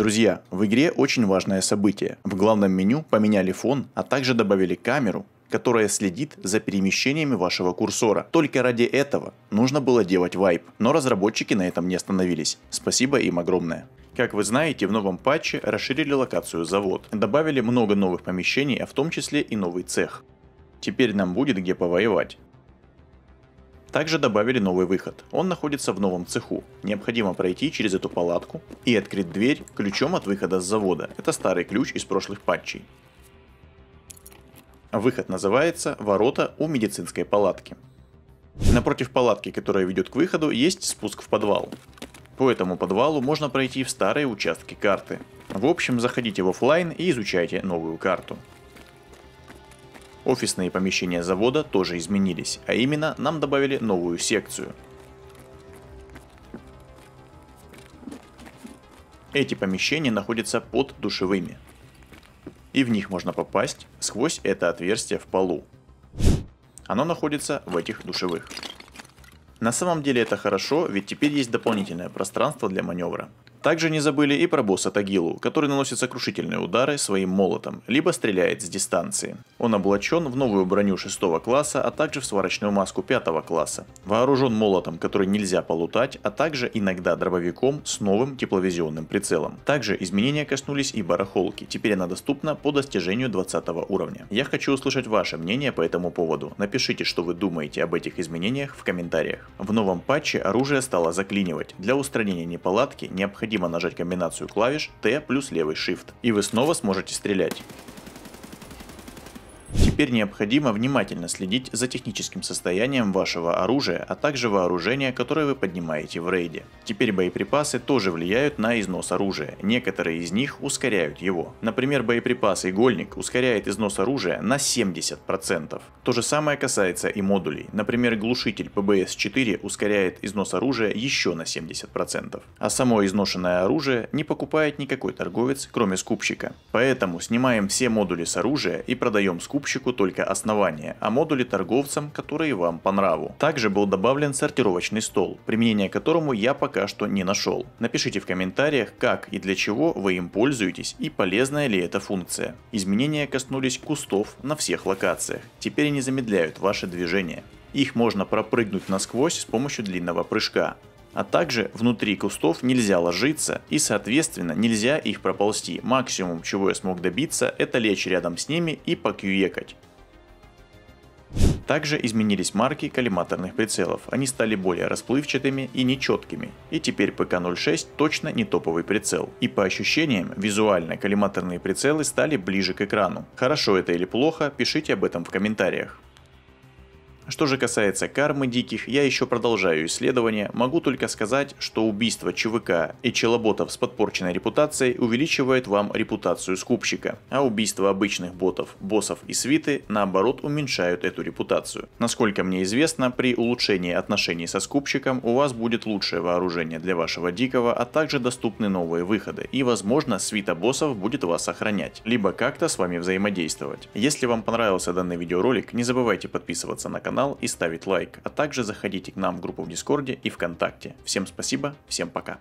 Друзья, в игре очень важное событие. В главном меню поменяли фон, а также добавили камеру, которая следит за перемещениями вашего курсора. Только ради этого нужно было делать вайп, но разработчики на этом не остановились. Спасибо им огромное. Как вы знаете, в новом патче расширили локацию завод, добавили много новых помещений, а в том числе и новый цех. Теперь нам будет где повоевать. Также добавили новый выход. Он находится в новом цеху. Необходимо пройти через эту палатку и открыть дверь ключом от выхода с завода. Это старый ключ из прошлых патчей. Выход называется «Ворота у медицинской палатки». Напротив палатки, которая ведет к выходу, есть спуск в подвал. По этому подвалу можно пройти в старые участки карты. В общем, заходите в офлайн и изучайте новую карту. Офисные помещения завода тоже изменились, а именно нам добавили новую секцию. Эти помещения находятся под душевыми. И в них можно попасть сквозь это отверстие в полу. Оно находится в этих душевых. На самом деле это хорошо, ведь теперь есть дополнительное пространство для маневра. Также не забыли и про босса Тагилу, который наносит сокрушительные удары своим молотом, либо стреляет с дистанции. Он облачен в новую броню 6 класса, а также в сварочную маску 5 класса. Вооружен молотом, который нельзя полутать, а также иногда дробовиком с новым тепловизионным прицелом. Также изменения коснулись и барахолки, теперь она доступна по достижению 20 уровня. Я хочу услышать ваше мнение по этому поводу. Напишите, что вы думаете об этих изменениях в комментариях. В новом патче оружие стало заклинивать. Для устранения неполадки необходимо необходимо нажать комбинацию клавиш T плюс левый Shift, и вы снова сможете стрелять. Теперь необходимо внимательно следить за техническим состоянием вашего оружия, а также вооружения, которое вы поднимаете в рейде. Теперь боеприпасы тоже влияют на износ оружия, некоторые из них ускоряют его. Например, боеприпас игольник ускоряет износ оружия на 70%. То же самое касается и модулей. Например, глушитель пбс 4 ускоряет износ оружия еще на 70%. А само изношенное оружие не покупает никакой торговец, кроме скупщика. Поэтому снимаем все модули с оружия и продаем скупщику ссылку только основания, а модули торговцам, которые вам по нраву. Также был добавлен сортировочный стол, применение которому я пока что не нашел. Напишите в комментариях, как и для чего вы им пользуетесь и полезная ли эта функция. Изменения коснулись кустов на всех локациях. Теперь они замедляют ваше движение. Их можно пропрыгнуть насквозь с помощью длинного прыжка. А также внутри кустов нельзя ложиться и соответственно нельзя их проползти. Максимум чего я смог добиться это лечь рядом с ними и покьюекать. Также изменились марки коллиматорных прицелов, они стали более расплывчатыми и нечеткими, и теперь ПК-06 точно не топовый прицел. И по ощущениям, визуально коллиматорные прицелы стали ближе к экрану. Хорошо это или плохо, пишите об этом в комментариях. Что же касается кармы диких, я еще продолжаю исследование, могу только сказать, что убийство ЧВК и челоботов с подпорченной репутацией увеличивает вам репутацию скупщика, а убийство обычных ботов, боссов и свиты наоборот уменьшают эту репутацию. Насколько мне известно, при улучшении отношений со скупщиком у вас будет лучшее вооружение для вашего дикого, а также доступны новые выходы, и возможно свита боссов будет вас охранять, либо как-то с вами взаимодействовать. Если вам понравился данный видеоролик, не забывайте подписываться на канал, канал и ставить лайк, а также заходите к нам в группу в Дискорде и ВКонтакте. Всем спасибо, всем пока.